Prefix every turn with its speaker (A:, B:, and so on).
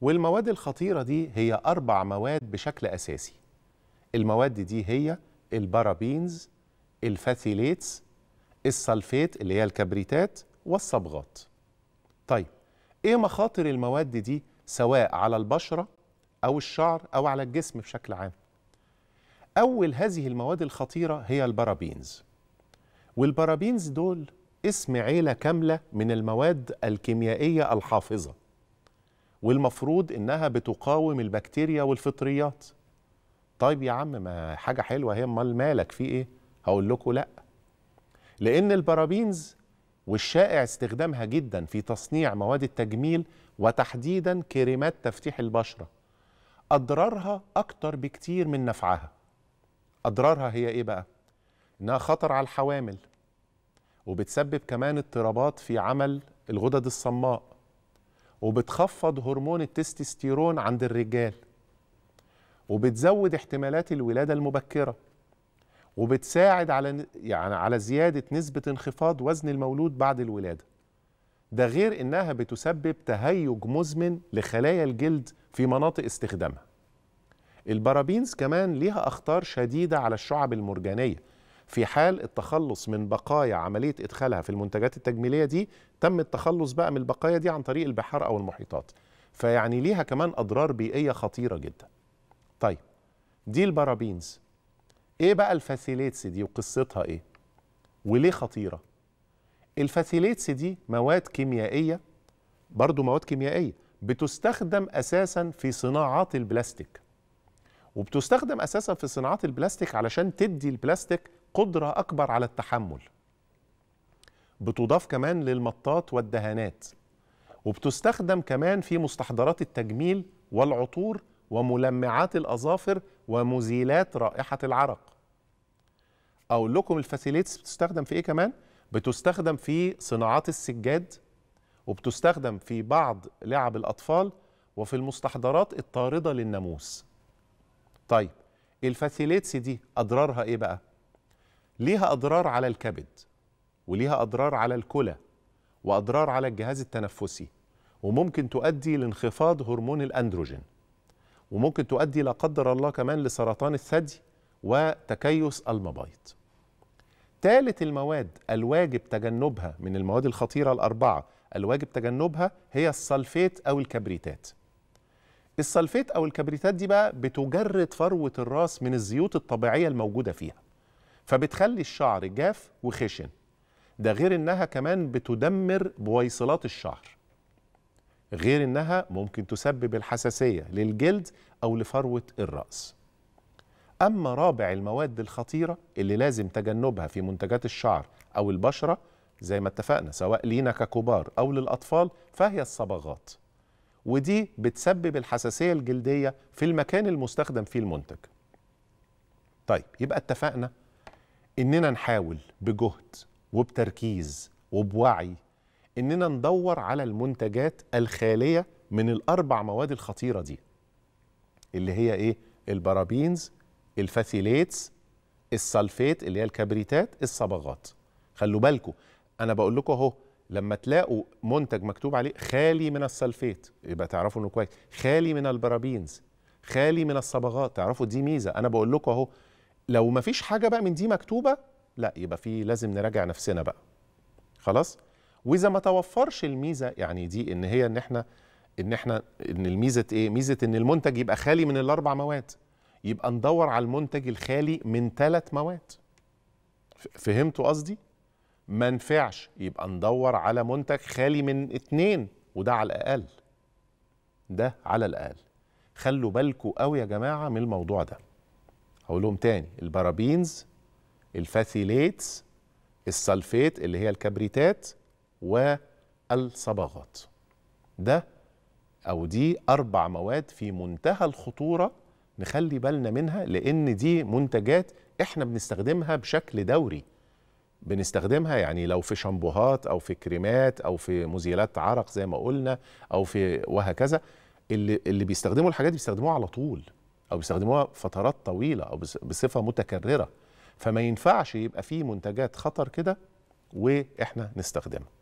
A: والمواد الخطيرة دي هي أربع مواد بشكل أساسي المواد دي هي البارابينز الفاثيليتس السلفيت اللي هي الكبريتات والصبغات طيب ايه مخاطر المواد دي سواء على البشرة أو الشعر أو على الجسم بشكل عام أول هذه المواد الخطيرة هي البارابينز والبارابينز دول اسم عيلة كاملة من المواد الكيميائية الحافظة والمفروض انها بتقاوم البكتيريا والفطريات طيب يا عم ما حاجه حلوه هي امال مالك في ايه هقول لكم لا لان البارابينز والشائع استخدامها جدا في تصنيع مواد التجميل وتحديدا كريمات تفتيح البشره اضرارها اكتر بكتير من نفعها اضرارها هي ايه بقى انها خطر على الحوامل وبتسبب كمان اضطرابات في عمل الغدد الصماء وبتخفض هرمون التستوستيرون عند الرجال وبتزود احتمالات الولاده المبكره وبتساعد على يعني على زياده نسبه انخفاض وزن المولود بعد الولاده ده غير انها بتسبب تهيج مزمن لخلايا الجلد في مناطق استخدامها البارابينز كمان ليها اخطار شديده على الشعب المرجانيه في حال التخلص من بقايا عملية إدخالها في المنتجات التجميلية دي تم التخلص بقى من البقايا دي عن طريق البحار أو المحيطات فيعني ليها كمان أضرار بيئية خطيرة جدا طيب دي البارابينز إيه بقى الفاسيليتس دي وقصتها إيه وليه خطيرة الفاسيليتس دي مواد كيميائية برضو مواد كيميائية بتستخدم أساسا في صناعات البلاستيك وبتستخدم اساسا في صناعات البلاستيك علشان تدي البلاستيك قدرة أكبر على التحمل بتضاف كمان للمطاط والدهانات وبتستخدم كمان في مستحضرات التجميل والعطور وملمعات الأظافر ومزيلات رائحة العرق أقول لكم الفاسيليتس بتستخدم في إيه كمان؟ بتستخدم في صناعات السجاد وبتستخدم في بعض لعب الأطفال وفي المستحضرات الطاردة للناموس طيب الفاسيليتس دي أضرارها إيه بقى؟ ليها اضرار على الكبد وليها اضرار على الكلى واضرار على الجهاز التنفسي وممكن تؤدي لانخفاض هرمون الاندروجين وممكن تؤدي لا قدر الله كمان لسرطان الثدي وتكيس المبايض ثالث المواد الواجب تجنبها من المواد الخطيرة الأربعة الواجب تجنبها هي الصلفيت أو الكبريتات الصلفيت أو الكبريتات دي بقى بتجرد فروة الراس من الزيوت الطبيعية الموجودة فيها فبتخلي الشعر جاف وخشن ده غير انها كمان بتدمر بويصلات الشعر غير انها ممكن تسبب الحساسيه للجلد او لفروه الراس اما رابع المواد الخطيره اللي لازم تجنبها في منتجات الشعر او البشره زي ما اتفقنا سواء لينا ككبار او للاطفال فهي الصبغات ودي بتسبب الحساسيه الجلديه في المكان المستخدم فيه المنتج طيب يبقى اتفقنا اننا نحاول بجهد وبتركيز وبوعي اننا ندور على المنتجات الخاليه من الاربع مواد الخطيره دي اللي هي ايه البارابينز الفاثيليتس السلفيت اللي هي الكبريتات الصبغات خلوا بالكم انا بقول لكم اهو لما تلاقوا منتج مكتوب عليه خالي من السلفيت يبقى تعرفوا انه كويس خالي من البرابينز خالي من الصبغات تعرفوا دي ميزه انا بقول لكم اهو لو ما فيش حاجه بقى من دي مكتوبه لا يبقى في لازم نراجع نفسنا بقى خلاص واذا ما توفرش الميزه يعني دي ان هي ان احنا ان احنا ان الميزه ايه ميزه ان المنتج يبقى خالي من الاربع مواد يبقى ندور على المنتج الخالي من ثلاث مواد فهمتوا قصدي ما نفعش يبقى ندور على منتج خالي من اتنين وده على الاقل ده على الاقل خلوا بالكم قوي يا جماعه من الموضوع ده هقولهم تاني البارابينز الفاثيليتس السلفيت اللي هي الكبريتات والصباغات ده او دي اربع مواد في منتهى الخطوره نخلي بالنا منها لان دي منتجات احنا بنستخدمها بشكل دوري بنستخدمها يعني لو في شامبوهات او في كريمات او في مزيلات عرق زي ما قلنا او في وهكذا اللي اللي بيستخدموا الحاجات دي بيستخدموها على طول او بيستخدموها فترات طويله او بصفه متكرره فما ينفعش يبقى في منتجات خطر كده واحنا نستخدمها